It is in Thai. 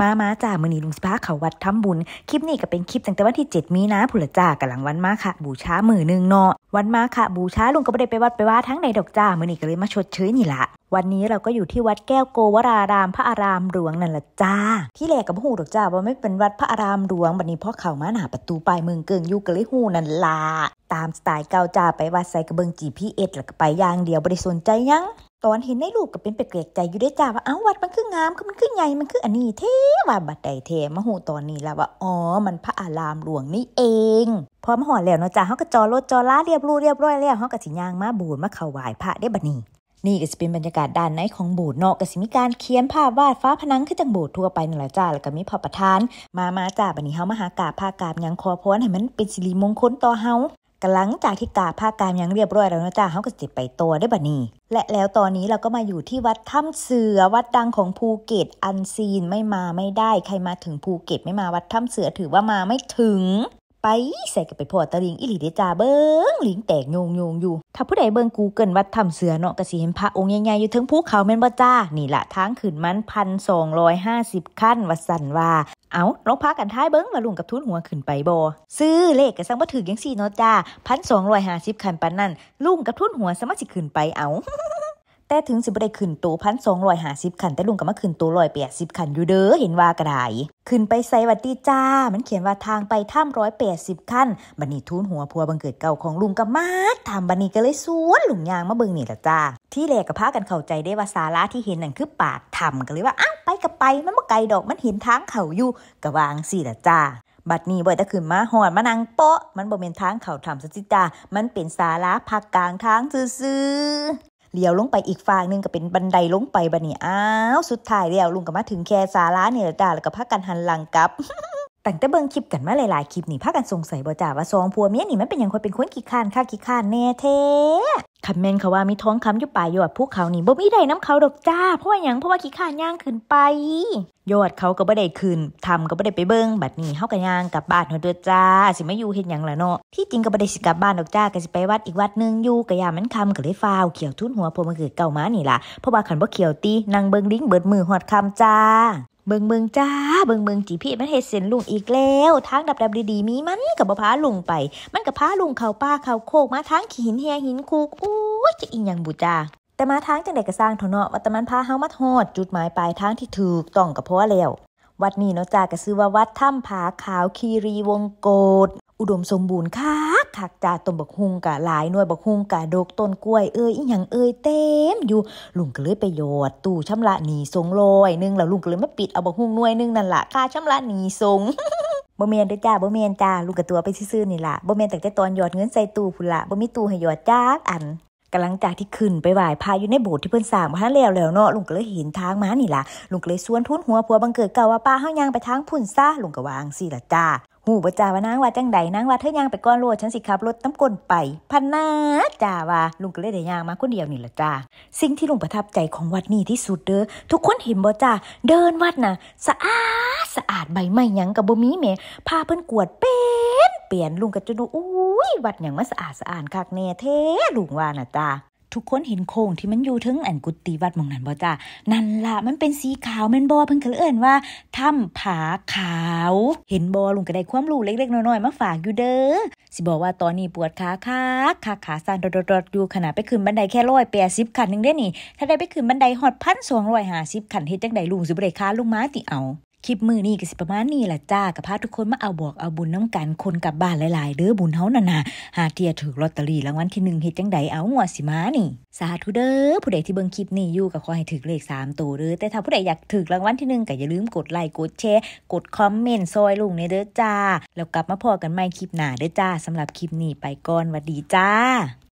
มามาจ่ามือนีลุงสิาเขาวัดทำบุญคลิปนี้ก็เป็นคลิปตั้งแต่วันที่ 7 มีนาผุลจ่ากับหลังวันมาค่ะ บูชามือหนึ่งเนาะวันมาค่ะบูชาลุงก็ไม่ได้ไปวัดไปว่าทั้งในดอกจ่ามือนีก็เลยมาชดเชยนี่ละวันนี้เราก็อยู่ที่วัดแก้วโกวรารามพระอารามหลวงนั่นแหละจ้าที่แรกกับหูดอกจ้าว่าไม่เป็นวัดพระอารามหลวงบัดนี้พ่อเข่ามาหนาประตูปลายเมืองเกิงยูกเลยหูนั่นลาตามสไตล์เก่าจ้าไปวัดไซกระเบิงจีพีเอ็ดแล้วก็ไปย่างเดียวบริสนใจยังตอนเห็นในรูปก็เป็นเปเกลียกใจอยู่ได้จ้าว่าเอ้าวัดมันคืองามก็มันคือใหญ่ มันคืออันนี้เท่ว่าบัดใดเทมาหูตอนนี้แล้วว่าอ๋อ มันพระอารามหลวงนี่เองพอมาหอดแล้วเนาะจ้าเขาก็จอรถจอล้าเรียบรูเรียบร้อยแล้วเขาก็สิยางมาบูนมาเข่าวายพระได้บัดนี้นี่ก็จะเป็นบรรยากาศด้านในของโบสถ์เนาะก็จะมีการเขียนภาพวาดฟ้าผนังขึ้นจากโบสถ์ทั่วไปนั่นแหละจ้าแล้วก็มีพระประธาน มา มาจ้าบันนี้เฮามาหากาบภากาบยังคอพรให้มันเป็นสิริมงคลต่อเฮากหลังจากที่กาผ้ากามยังเรียบร้อยแล้วนะจ๊ะเขาก็สิไปตัวได้บ่นี่และแล้วตอนนี้เราก็มาอยู่ที่วัดถ้ำเสือ วัดดังของภูเก็ตอันซีนไม่มาไม่ได้ ใครมาถึงภูเก็ตไม่มาวัดถ้ำเสือถือว่ามาไม่ถึงไปใส่กับไปพอตะลิงอิลิเดจาเบิงลิงแตกโยงโยงอยู่ ถ้าผู้ใดเบิงกูเกินวัดทำเสือเนาะกระสีเห็นพระองค์ใหญ่ๆอยู่ทั้งภูเขาแม่นบ่จ้านี่ละทางขึ้นมันพันสองร้อยห้าสิบขั้นวัดสันว่า เอาลองพากันท้ายเบิ้งมาลุงกับทุนหัวขึ้นไปบอซื้อ เลขกับสังบ่ถือยังสี่เนาะจ้าพันสองร้อยห้าสิบขั้นปานนั่นลุงกับทุนหัวสมาชชสิขึ้นไปเอาแต่ถึงสิบได้ขึ้นตัวพันสองร้อยหาสิบขันแต่ลุงก็มาขึ้นตัวร้อยแปดสิบขันอยู่เด้อเห็นว่ากระไดขึ้นไปไซวัตตีจ้ามันเขียนว่าทางไป ถ้ำร้อยแปดสิบขันบันนี่ทุนหัวพัวบังเกิดเก่าของลุงก็มาทำบันนี่ก็เลยสวนหลุงยางมาเบิงนี่ละจ้าที่แรกกับพากันเข้าใจได้ว่าสาระที่เห็นนั่นคือปากถ้ำก็เลยว่าอ้าวไปกับไปมันมาไกลดอกมันเห็นทางเขาอยู่กะวางสี่ละจ้าบัดนี้บ่อยตะขึ้นมาหอดมานังโปะมันบ่เป็นทางเขาทำสจิตา มันเป็นสาราพักกลางทางซื่อเลี้ยวลงไปอีกฝั่งนึงก็เป็นบันไดลงไปบันนี้ อ้าว สุดท้ายแล้วลุงก็มาถึงแค่ศาลาเนี่ยจ้าแล้วก็พักกันหันหลังกลับตั้งแต่เบิ่งคลิปกันมาหลายๆ คลิปนี่พากันสงสัยบ่จ้าว่าสองผัวเมียนี่มันเป็นหยังคนเป็นคนขี้ข้านค่าขี้ข้านแน่เท้คำเมนเขาว่ามีท้องคำอยู่ป่ายอดภูเขานี่บ่มีได้น้ำเขาดอกจ้าเพราะว่าอย่างเพราะว่าขี้ข่าย่างขึ้นไปยอดเขาก็บ่ได้ขึ้นทำก็บ่ได้ไปเบิ้งบัดนี้เฮากะย่างกลับบ้านเฮาดัอจ้า สิมาอยู่เฮ็ดหยังล่ะเนาะที่จริงก็บ่ได้สิกลับบ้านดอกจ้าก็สิไปวัดอีกวัดนึงอยู่กะยามันคำก็เลยฟ้าวเขียวทุ่นหัวพอมันคือเก่ามานี่ล่ะเพราะว่าคันบ่เขียวตีนั่งเบิ้งลิงเบิดมือฮอดคำจ้าเบิงเบิงจ้า เบิงเบิงจีพี่มันเฮ็ดเส้นลุงอีกแล้วทางดับดับดีๆ มีมันกับบ่พาลุงไป มันกับพาลุงเขาป้าเขาโคกมาทางขีหินเฮียหินคูกอู้จะอีอยังบูจาแต่มาทางจังได็ก็สร้างเถาเนาะว่าแต่มันพาเฮามาทอดจุดหมายปลายทางที่ถูกต้องกับพ่อแล้ววัดนี้เนาะจ้าก็ซื้อว่าวัดถ้ำผาขาวคีรีวงโกดอุดมสมบูรณ์ค่ะคักจาต้นบักฮุงกะหลายหน่วยบักฮุงกะดกต้นกล้วยเอ้ยอีหยังเอ้ยเต็มอยู่ ลุงก็เลยไปโยดตู้ชำระหนีสงลอยนึงแล้วลุงก็เลยมาปิดเอาบักฮุงหน่วยนึงนั่นล่ะค่าชำระหนีสงบ่เมียนด้อจ้าบ่เมียนจ้าลุกกับตัวไปซื้อๆนี่ล่ะบ่เมียนแต่แต่ตอนหยอดเงินใส่ตู้พุ่นละบ่มีตู้ให้หยอดจ้าอันกำลังจากที่ขึ้นไปไหว้พาอยู่ในโบสถ์ที่เพิ่นสร้างมาทันแล้วแล้วเนาะลุงก็เลยเห็นทางม้านี่ล่ะลุงก็เลยสวนทุนหัวผัวบังเกิดเก่าว่าป้าเฮายางไปทางพุ่นซะลุงก็วางสิล่ะจ้าหูบจาวานางว่าจังใดนางว่าเธอย่างไปก้อนรัวฉันสิขับรถน้ำกลนไปพันนาจาวาลุงก็เลยได้ย่างมาคนเดียวนี่แหละจ้าสิ่งที่ลุงประทับใจของวัดนี่ที่สุดเด้อทุกคนเห็นบ่จ้าเดินวัดน่ะสะอาดสะอาดใบไม้ยังกับบ่มีเมพาเพิ่นกวดเป็นเปลี่ยนลุงกัจะนูอุ้ยวัดอย่างมาสะอาดสะอาดคักแน่เท้ลุงว่าน่ะจ้าทุกคนเห็นโค้งที่มันอยู่ถึงอันกุฏิวัดมองนั้นบ่จ้า นั่นล่ะมันเป็นสีขาวแม่นบ่เพิ่นก็เลยเอิ้นว่าถ้ำผาขาว เห็นบ่ลุงก็ได้ความรู้เล็กๆน้อยๆ มาฝากอยู่เด้อ สิบอกว่าตอนนี้ปวดขาคักขาขาสั่นรดๆอยู่ขนาดไปขึ้นบันไดแค่ร้อยแปดสิบขั้นนึงได้นี่ ถ้าได้ไปขึ้นบันไดฮอดพันสองร้อยห้าสิบขั้นเฮ็ดจังไดลุงสิบ่ได้คาลุงมาติเอาคลิปมือนี่ก็สิประมาณนี้แหละจ้ากับพาทุกคนมาเอาบวกเอาบุญน้ำกันคนกลับบ้านหลายๆ เด้อบุญเฮานานาหาเทียถือลอตเตอรี่รางวัลที่หนึ่งเฮ็ดจังใดเอาหัวสิมานี่ สาธุเด้อผู้ใดที่เบิ่งคลิปนี้อยู่ก็ขอให้ถือเลขสามตัวเด้อแต่ถ้าผู้ใดอยากถือรางวัลที่หนึ่งก็อย่าลืมกดไลค์กดแชร์ กดคอมเมนต์ซอยลุงในเด้อจ้า แล้วกลับมาพอกันใหม่คลิปหน้าเด้อจ้าสำหรับคลิปนี้ไปก่อนวัสดีจ้า